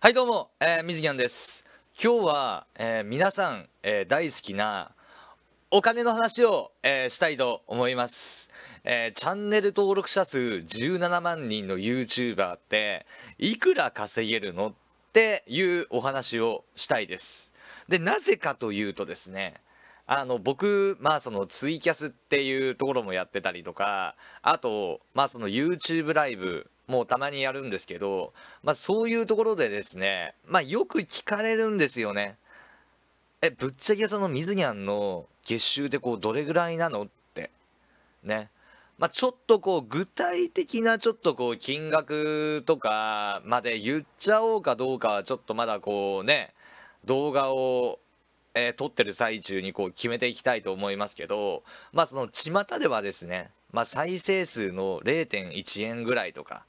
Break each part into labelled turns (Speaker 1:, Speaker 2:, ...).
Speaker 1: はいどうも、えー、水木なんです今日は、えー、皆さん、えー、大好きなお金の話を、えー、したいと思います、えチャンネル登録者数17万人の YouTuber っていくら稼げるのっていうお話をしたいですでなぜかというとですねあの僕まあそのツイキャスっていうところもやってたりとかあとまあその YouTube ライブもうたまにやるんですけど、まあ、そういうところでですね、まあ、よく聞かれるんですよね。え、ぶっちゃけその水にゃんの月収でこうどれぐらいなのって。ね。まあ、ちょっとこう具体的なちょっとこう金額とかまで言っちゃおうかどうかはちょっとまだこうね、動画をえー、撮ってる最中にこう決めていきたいと思いますけど、まあその巷ではですね、まあ再生数の0.1円ぐらいとか、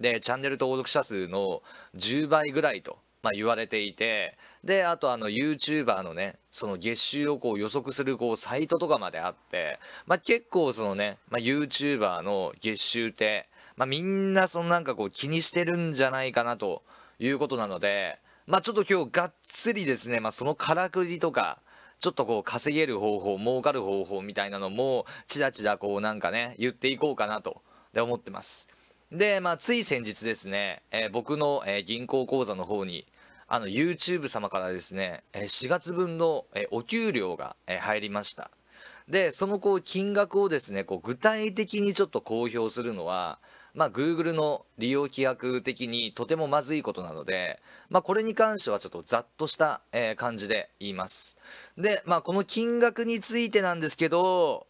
Speaker 1: でチャンネル登録者数の10倍ぐらいと、まあ、言われていてであとあの YouTuber のねその月収をこう予測するこうサイトとかまであって、まあ、結構そのね、まあ、YouTuber の月収って、まあ、みんなそのなんかこう気にしてるんじゃないかなということなので、まあ、ちょっと今日がっつりですね、まあ、そのからくりとかちょっとこう稼げる方法儲かる方法みたいなのもちらちらこうなんかね言っていこうかなとで思ってます。で、まあ、つい先日ですね、えー、僕の、えー、銀行口座の方に、あの、YouTube 様からですね、え4月分の、えお給料が、え入りました。で、その、こう、金額をですね、こう、具体的にちょっと公表するのは、まあ、Google の利用規約的にとてもまずいことなので、まあ、これに関してはちょっとざっとした、えー、感じで言います。で、まあ、この金額についてなんですけど、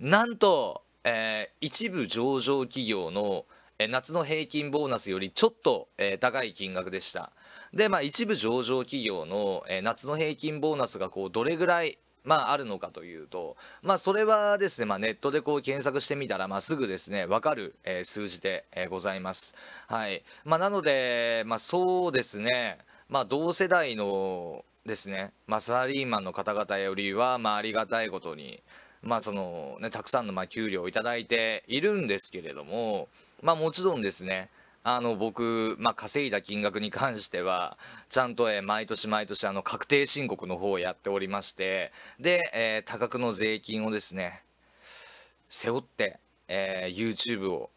Speaker 1: なんと、えー、一部上場企業のえ夏の平均ボーナスよりちょっと、え高い金額でした。で、まあ、一部上場企業の、え夏の平均ボーナスがこうどれぐらいまあ、あるのかというと、まあ、それはですね、まあ、ネットでこう検索してみたら、まあ、すぐですね、わかる、え数字で、えございます。はい。まあ、なので、まあ、そうですね、まあ、同世代のですね、まあ、サラリーマンの方々よりは、まあ、ありがたいことに、まあ、その、ね、たくさんの、まあ、給料をいただいているんですけれども、まあ、もちろんですねあの僕、まあ、稼いだ金額に関してはちゃんと、え毎年毎年あの確定申告の方をやっておりましてで、えー、多額の税金をですね背負って、えー、YouTube を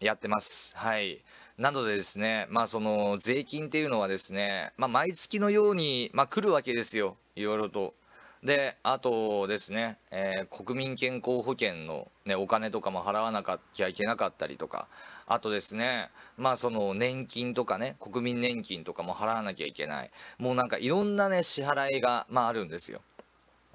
Speaker 1: やってます。はいなのでですね、まあその税金っていうのはですね、まあ毎月のように、まあ来るわけですよ、いろいろと。であとですね、えー、国民健康保険の、ね、お金とかも払わなきゃいけなかったりとかあとですねまあその年金とかね国民年金とかも払わなきゃいけないもうなんかいろんなね支払いが、まあ、あるんですよ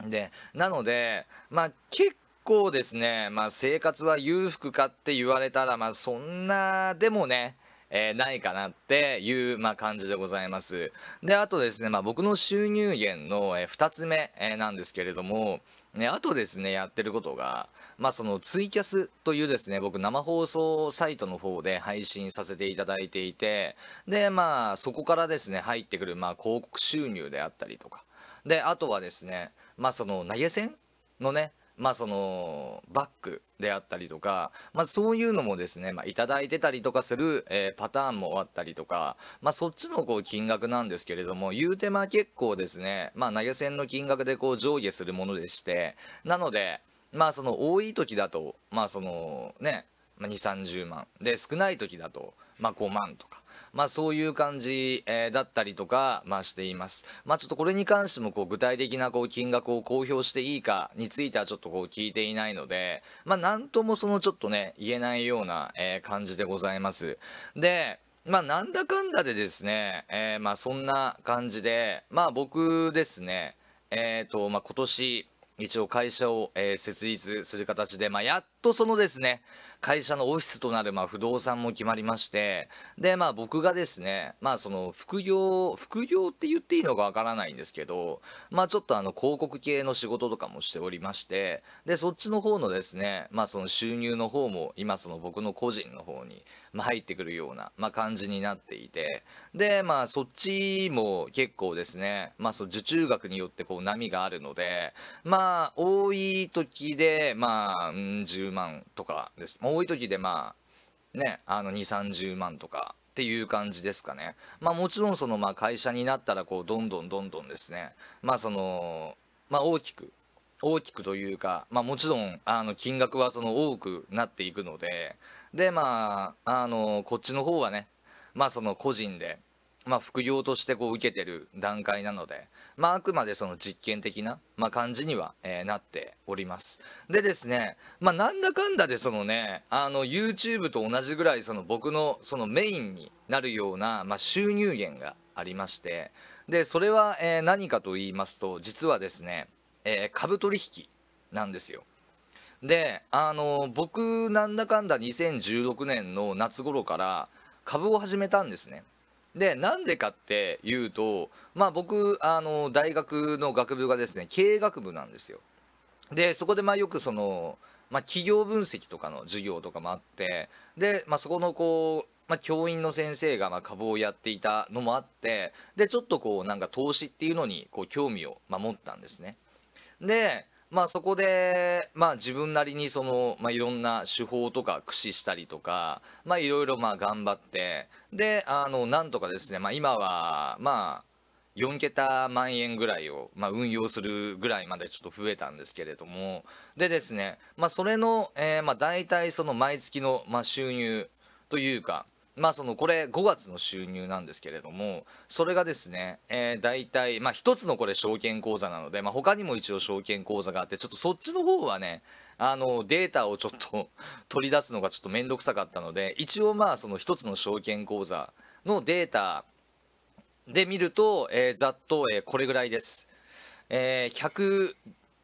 Speaker 1: でなのでまあ結構ですねまあ生活は裕福かって言われたらまあそんなでもねえー、ないかなっていう、まあ、感じでございます。で、あとですね、まあ、僕の収入源の、えー、2つ目、えー、なんですけれども、ね、あとですね、やってることが、まあ、そのツイキャスというですね、僕生放送サイトの方で配信させていただいていて、で、まあ、そこからですね、入ってくる、まあ、広告収入であったりとか、で、あとはですね、まあ、その投げ銭のね、まあそのバッグであったりとか、まあ、そういうのもですね、まあ、いただいてたりとかする、えー、パターンもあったりとか、まあ、そっちのこう金額なんですけれども言うてまあ結構ですね、まあ、投げ銭の金額でこう上下するものでしてなのでまあその多い時だとまあそのね、まあ、2 3 0万で少ない時だとまあ5万とか。まあ、そういう感じ、えー、だったりとか、まあ、しています。まあ、ちょっとこれに関してもこう具体的なこう金額を公表していいかについてはちょっとこう聞いていないので、まあ、なんともそのちょっとね言えないような、えー、感じでございます。でまあ、なんだかんだでですね、えー、まあそんな感じで、まあ、僕ですね、えーとまあ、今年一応会社を、えー、設立する形で、まあ、やっとそのですね、会社のオフィスとなるまあ不動産も決まりまして、で、まあ僕がですね、まあその副業、副業って言っていいのかわからないんですけど、まあちょっとあの広告系の仕事とかもしておりまして、で、そっちの方のですね、まあその収入の方も今その僕の個人の方にま入ってくるようなま感じになっていて、で、まあそっちも結構ですね、まあその受注額によってこう波があるので、まあ多い時で、まあ、10 10万とかです。多い時でまあ、ね、あの2、30万とかっていう感じですかね。まあもちろんそのまあ会社になったらこうどんどんどんどんですね、まあその、まあ大きく、大きくというか、まあもちろんあの金額はその多くなっていくので、でまあ、あのこっちの方はね、まあその個人で、まあ、副業としてこう受けてる段階なので、まあ、あくまでその実験的な、まあ、感じには、えー、なっております。でですね、まあ、なんだかんだでそのね、あの、YouTube と同じぐらいその僕のそのメインになるような、まあ、収入源がありまして、で、それは、えー、何かと言いますと、実はですね、えー、株取引なんですよ。で、あの、僕、なんだかんだ2016年の夏頃から株を始めたんですね。でなんでかっていうとまあ僕あの大学の学部がですね経営学部なんですよでそこでまあよくその、まあ、企業分析とかの授業とかもあってで、まあ、そこのこうまあ、教員の先生がま株をやっていたのもあってでちょっとこうなんか投資っていうのにこう興味を持ったんですね。でまあ、そこで、まあ、自分なりにその、まあ、いろんな手法とか駆使したりとか、まあ、いろいろまあ頑張ってであのなんとかですね、まあ、今はまあ4桁万円ぐらいを、まあ、運用するぐらいまでちょっと増えたんですけれどもでですね、まあ、それの、えーまあ、大体その毎月の、まあ、収入というかまあそのこれ5月の収入なんですけれどもそれがですね、えー、大体まあ1つのこれ証券口座なので、まあ、他にも一応証券口座があってちょっとそっちの方はねあのデータをちょっと 取り出すのがちょっと面倒くさかったので一応まあその1つの証券口座のデータで見ると、えー、ざっと、えー、これぐらいです。えー、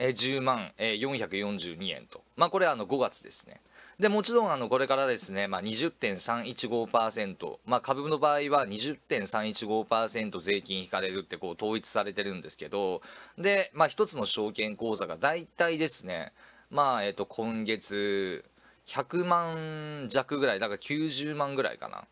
Speaker 1: 110万、えー、442円と、まあ、これはあの5月ですね。でもちろんあのこれからですね、まあ、20.315%、まあ、株の場合は20.315%税金引かれるってこう統一されてるんですけどで、まあ、1つの証券口座が大体ですね、まあえと今月100万弱ぐらいだから90万ぐらいかな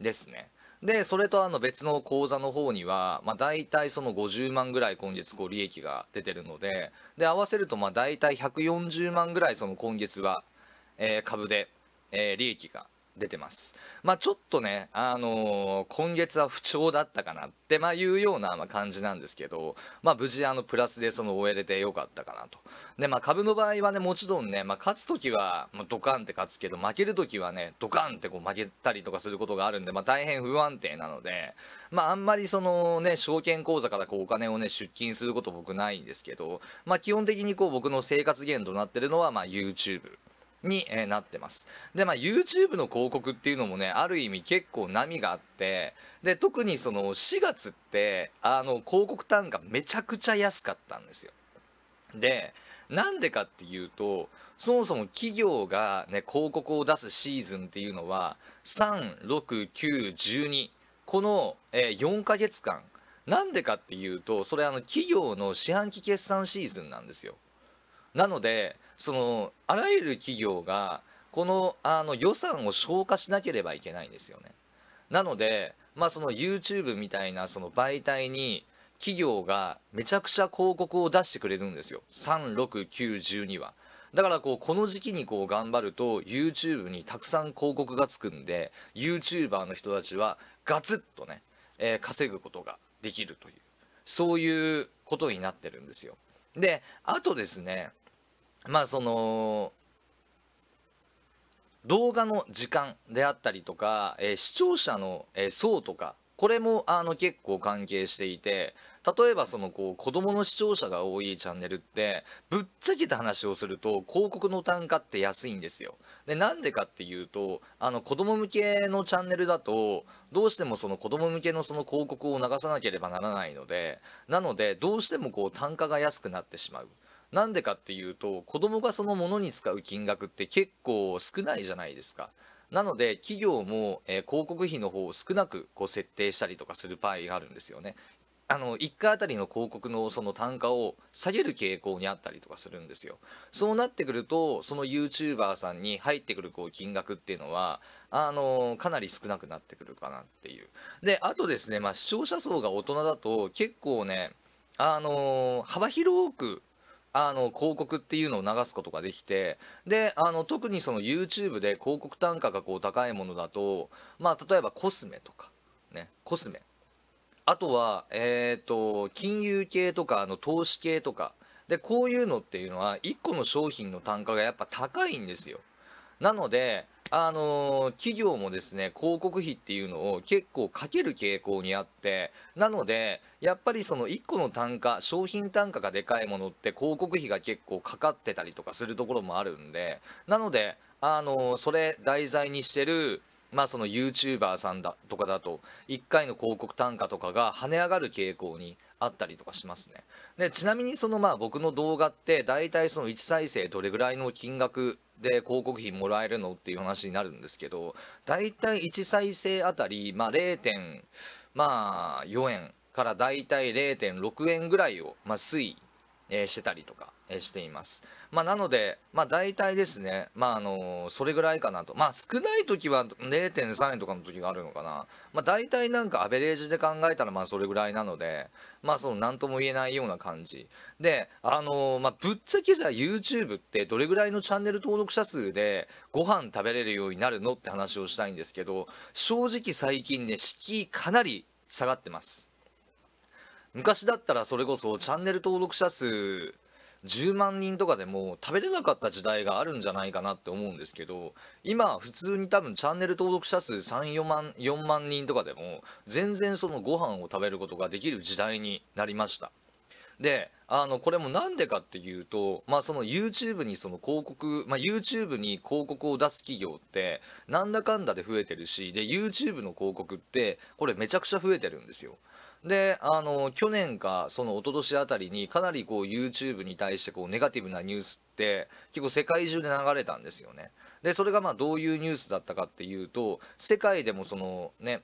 Speaker 1: ですね。でそれとあの別の口座の方には、まあ、大体その50万ぐらい今月こう利益が出てるのでで合わせるとまあ大体140万ぐらいその今月はえー、株で、えー、利益が出てます。まあ、ちょっとね、あのー、今月は不調だったかなって、まあ、いうような感じなんですけど、まあ、無事あのプラスでその終えれてよかったかなと。で、まあ、株の場合はね、もちろんね、まあ、勝つ時はドカンって勝つけど、負ける時はね、ドカンってこう負けたりとかすることがあるんで、まあ、大変不安定なので、まあ、あんまりそのね、証券口座からこうお金をね、出金すること僕ないんですけど、まあ、基本的にこう僕の生活源となってるのは、まあ、YouTube。に、えなってます。で、まあ、YouTube の広告っていうのもね、ある意味結構波があって、で、特にその4月って、あの、広告単価めちゃくちゃ安かったんですよ。で、なんでかっていうと、そもそも企業がね、広告を出すシーズンっていうのは、3、6、9、12、この、え4ヶ月間、なんでかっていうと、それあの企業の四半期決算シーズンなんですよ。なのでそのあらゆる企業がこのあの予算を消化しなければいけないんですよね。なので、まあ、その YouTube みたいなその媒体に企業がめちゃくちゃ広告を出してくれるんですよ36912は。だからこうこの時期にこう頑張ると YouTube にたくさん広告がつくんで YouTuber の人たちはガツッとね、えー、稼ぐことができるというそういうことになってるんですよ。であとですねまあその動画の時間であったりとか、えー、視聴者の、えー、層とかこれもあの結構関係していて例えばそのこう子供の視聴者が多いチャンネルってぶっちゃけた話をすると広告の単価って安いんですよ。でなんでかっていうとあの子供向けのチャンネルだとどうしてもその子供向けのその広告を流さなければならないのでなのでどうしてもこう単価が安くなってしまう。なんでかっていうと子供がそのものに使う金額って結構少ないじゃないですか。なので企業も、えー、広告費の方を少なくこう設定したりとかする場合があるんですよね。あの1回あたりの広告のその単価を下げる傾向にあったりとかするんですよ。そうなってくるとその YouTuber さんに入ってくるこう金額っていうのはあのかなり少なくなってくるかなっていう。であとですね、まあ、視聴者層が大人だと結構ねあの幅広くあの広告っていうのを流すことができてであの特にその YouTube で広告単価がこう高いものだとまあ例えばコスメとかねコスメあとはえっ、ー、と金融系とかあの投資系とかでこういうのっていうのは1個の商品の単価がやっぱ高いんですよなのであの企業もですね広告費っていうのを結構かける傾向にあってなのでやっぱりその1個の単価商品単価がでかいものって広告費が結構かかってたりとかするところもあるんでなのであのそれ題材にしてるまあその YouTuber さんだとかだと1回の広告単価とかが跳ね上がる傾向にあったりとかしますねでちなみにそのまあ僕の動画って大体その1再生どれぐらいの金額で広告費もらえるのっていう話になるんですけど大体1再生あたり、まあ、0. まあ4円から大体0.6円ぐらいを、まあ、推移えしてたりとか、えしています。まあ、なので、まあ、大体ですね、まああのそれぐらいかなと、まあ、少ない時は0.3円とかの時があるのかな、まあ、大体なんかアベレージで考えたらまあそれぐらいなので、まあ、その何とも言えないような感じで、あのまあ、ぶっちゃけじゃあ YouTube ってどれぐらいのチャンネル登録者数でご飯食べれるようになるのって話をしたいんですけど正直最近ね敷居かなり下がってます。昔だったらそれこそチャンネル登録者数10万人とかでも食べれなかった時代があるんじゃないかなって思うんですけど今普通に多分チャンネル登録者数34万4万人とかでも全然そのご飯を食べることができる時代になりました。であのこれもなんでかっていうと、まあ、その YouTube にその広告、まあ、YouTube に広告を出す企業ってなんだかんだで増えてるしで YouTube の広告ってこれめちゃくちゃ増えてるんですよ。であの去年かその一昨年あたりにかなりこう YouTube に対してこうネガティブなニュースって結構世界中で流れたんですよね。でそれがまあどういうニュースだったかっていうと世界でもそのね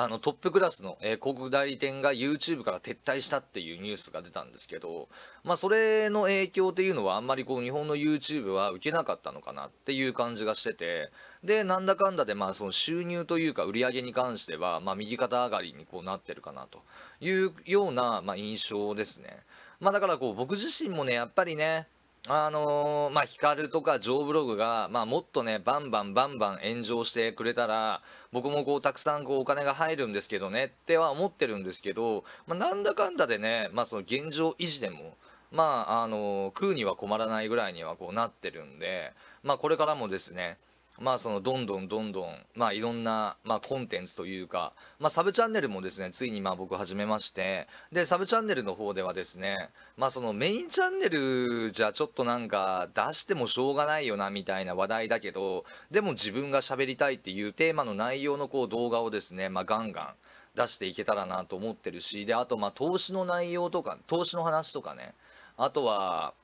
Speaker 1: あのトップクラスの、えー、広告代理店が YouTube から撤退したっていうニュースが出たんですけど、まあ、それの影響っていうのはあんまりこう日本の YouTube は受けなかったのかなっていう感じがしててでなんだかんだでまあその収入というか売り上げに関しては、まあ、右肩上がりにこうなってるかなというような、まあ、印象ですね。まあ、だからこう僕自身もねやっぱりねあのー、まあ、ヒカルとかジョーブログが、まあ、もっとね、バンバンバンバン炎上してくれたら、僕もこう、たくさんこう、お金が入るんですけどね、っては思ってるんですけど、まあ、なんだかんだでね、まあ、その現状維持でも、まあ、あのー、食うには困らないぐらいにはこうなってるんで、まあ、これからもですね、まあ、そのどんどんどんどん、まあ、いろんな、まあ、コンテンツというか、まあ、サブチャンネルもですねついにまあ僕始めましてでサブチャンネルの方ではですね、まあ、そのメインチャンネルじゃちょっとなんか出してもしょうがないよなみたいな話題だけどでも自分が喋りたいっていうテーマの内容のこう動画をですね、まあ、ガンガン出していけたらなと思ってるしであとまあ投資の内容とか投資の話とかねあとは、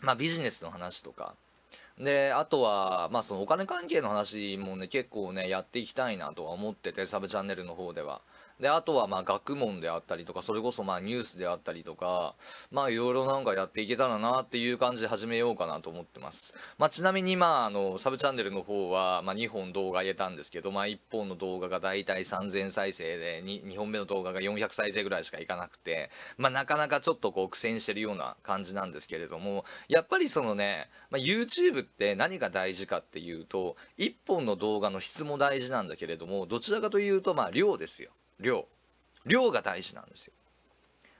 Speaker 1: まあ、ビジネスの話とか。であとは、まあ、そのお金関係の話もね結構ねやっていきたいなとは思っててサブチャンネルの方では。であとはまあ学問であったりとかそれこそまあニュースであったりとかまあいろいろなんかやっていけたらなっていう感じで始めようかなと思ってます、まあ、ちなみにまああのサブチャンネルの方はまあ2本動画入れたんですけど、まあ、1本の動画が大体3000再生で 2, 2本目の動画が400再生ぐらいしかいかなくて、まあ、なかなかちょっとこう苦戦してるような感じなんですけれどもやっぱりそのね、まあ、YouTube って何が大事かっていうと1本の動画の質も大事なんだけれどもどちらかというとまあ量ですよ量量が大事なんですよ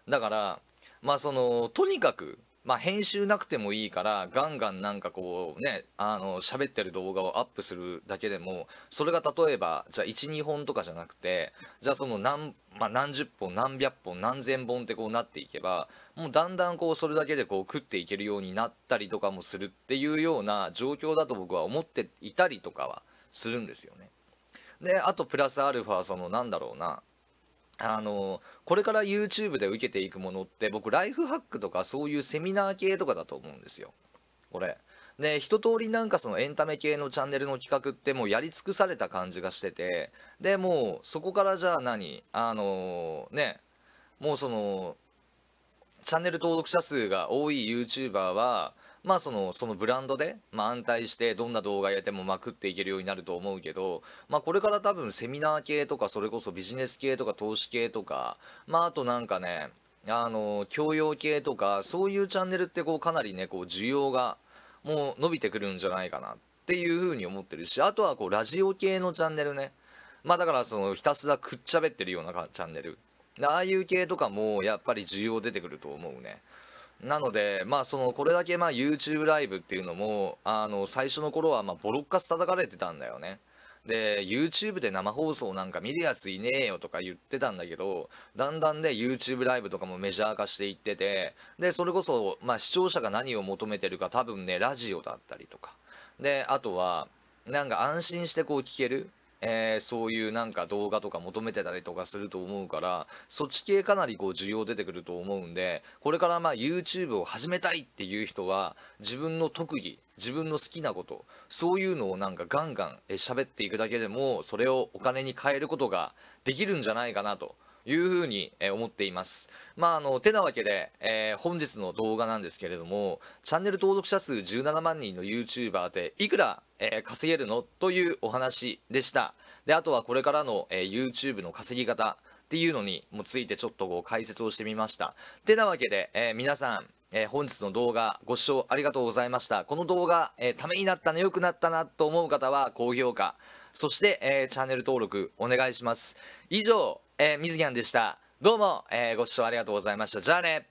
Speaker 1: だからまあそのとにかくまあ、編集なくてもいいからガンガンなんかこうねあの喋ってる動画をアップするだけでもそれが例えばじゃあ12本とかじゃなくてじゃあその何,、まあ、何十本何百本何千本ってこうなっていけばもうだんだんこうそれだけでこう食っていけるようになったりとかもするっていうような状況だと僕は思っていたりとかはするんですよね。であとプラスアルファそのなんだろうなあのこれから YouTube で受けていくものって僕ライフハックとかそういうセミナー系とかだと思うんですよこれで一通りなんかそのエンタメ系のチャンネルの企画ってもうやり尽くされた感じがしててでもうそこからじゃあ何あのー、ねもうそのチャンネル登録者数が多い YouTuber はまあそのそのブランドで、まあ、安泰してどんな動画やってもまくっていけるようになると思うけど、まあ、これから多分セミナー系とかそれこそビジネス系とか投資系とか、まあ、あとなんかねあの教養系とかそういうチャンネルってこうかなりねこう需要がもう伸びてくるんじゃないかなっていうふうに思ってるしあとはこうラジオ系のチャンネルねまあだからそのひたすらくっちゃべってるようなチャンネルああいう系とかもやっぱり需要出てくると思うね。なので、まあ、そのこれだけまあ YouTube ライブっていうのもあの最初の頃はまボロッカス叩かれてたんだよね。で YouTube で生放送なんか見るやついねえよとか言ってたんだけどだんだんで YouTube ライブとかもメジャー化していっててでそれこそ、まあ、視聴者が何を求めてるか多分ねラジオだったりとかであとはなんか安心してこう聞けるえー、そういうなんか動画とか求めてたりとかすると思うからそっち系かなりこう需要出てくると思うんでこれからまあ YouTube を始めたいっていう人は自分の特技自分の好きなことそういうのをなんかガンガン喋っていくだけでもそれをお金に変えることができるんじゃないかなというふうに思っています。まあ、あの、てなわけで、えー、本日の動画なんですけれども、チャンネル登録者数17万人の YouTuber でいくら、えー、稼げるのというお話でした。で、あとはこれからの、えー、YouTube の稼ぎ方っていうのにもついてちょっと解説をしてみました。てなわけで、え皆さん、えー、本日の動画ご視聴ありがとうございました。この動画、えー、ためになったな、良くなったなと思う方は高評価、そして、えー、チャンネル登録お願いします。以上、えー、水ぎゃんでした。どうも、えー、ご視聴ありがとうございました。じゃあね